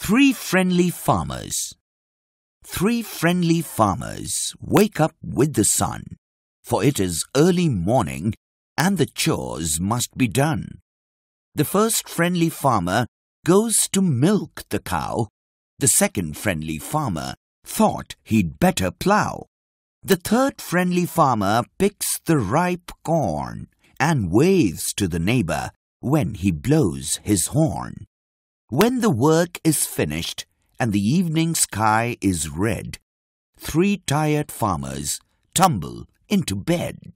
Three friendly farmers. Three friendly farmers wake up with the sun, for it is early morning and the chores must be done. The first friendly farmer goes to milk the cow. The second friendly farmer thought he'd better plough. The third friendly farmer picks the ripe corn and waves to the neighbor when he blows his horn. When the work is finished and the evening sky is red, three tired farmers tumble into bed.